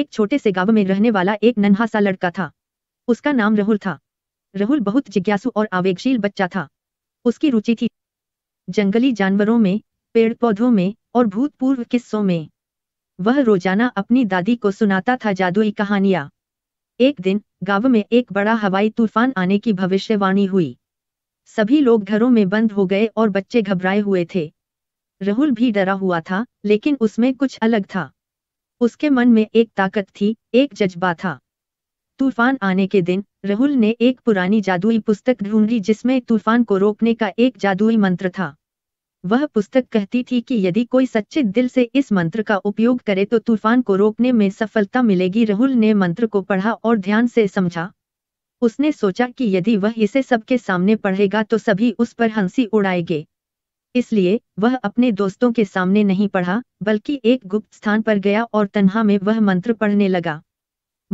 एक छोटे से गांव में रहने वाला एक नन्हा सा लड़का था उसका नाम राहुल था राहुल बहुत जिज्ञासु और आवेगशील बच्चा था उसकी रुचि थी जंगली जानवरों में पेड़ पौधों में और भूतपूर्व किस्सों में वह रोजाना अपनी दादी को सुनाता था जादुई कहानियां एक दिन गांव में एक बड़ा हवाई तूफान आने की भविष्यवाणी हुई सभी लोग घरों में बंद हो गए और बच्चे घबराए हुए थे राहुल भी डरा हुआ था लेकिन उसमें कुछ अलग था उसके मन में एक ताकत थी एक जज्बा था तूफान आने के दिन राहुल ने एक पुरानी जादुई पुस्तक ढूंढी जिसमें तूफान को रोकने का एक जादुई मंत्र था वह पुस्तक कहती थी कि यदि कोई सच्चे दिल से इस मंत्र का उपयोग करे तो तूफान को रोकने में सफलता मिलेगी राहुल ने मंत्र को पढ़ा और ध्यान से समझा उसने सोचा कि यदि वह इसे सबके सामने पढ़ेगा तो सभी उस पर हंसी उड़ाएंगे इसलिए वह अपने दोस्तों के सामने नहीं पढ़ा बल्कि एक गुप्त स्थान पर गया और तन्हा में वह मंत्र पढ़ने लगा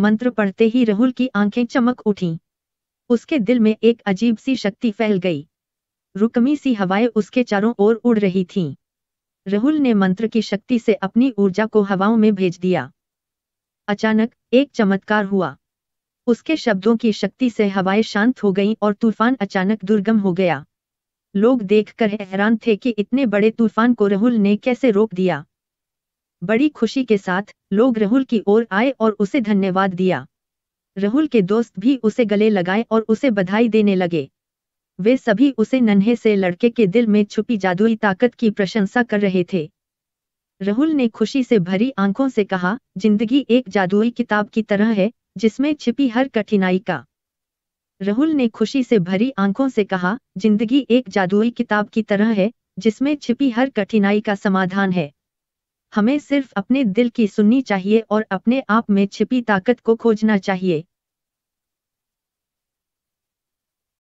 मंत्र पढ़ते ही राहुल की आंखें चमक उठी उसके दिल में एक अजीब सी शक्ति फैल गई रुकमी सी हवाएं उसके चारों ओर उड़ रही थीं राहुल ने मंत्र की शक्ति से अपनी ऊर्जा को हवाओं में भेज दिया अचानक एक चमत्कार हुआ उसके शब्दों की शक्ति से हवाएं शांत हो गईं और तूफान अचानक दुर्गम हो गया लोग देखकर हैरान थे कि इतने बड़े तूफान को राहुल ने कैसे रोक दिया बड़ी खुशी के साथ लोग राहुल की ओर आए और उसे धन्यवाद दिया राहुल के दोस्त भी उसे गले लगाए और उसे बधाई देने लगे वे सभी उसे नन्हे से लड़के के दिल में छुपी जादुई ताकत की प्रशंसा कर रहे थे राहुल ने खुशी से भरी आंखों से कहा जिंदगी एक जादुई किताब की तरह है जिसमें छिपी हर कठिनाई का राहुल ने खुशी से भरी आंखों से कहा जिंदगी एक जादुई किताब की तरह है जिसमें छिपी हर कठिनाई का समाधान है हमें सिर्फ अपने दिल की सुननी चाहिए और अपने आप में छिपी ताकत को खोजना चाहिए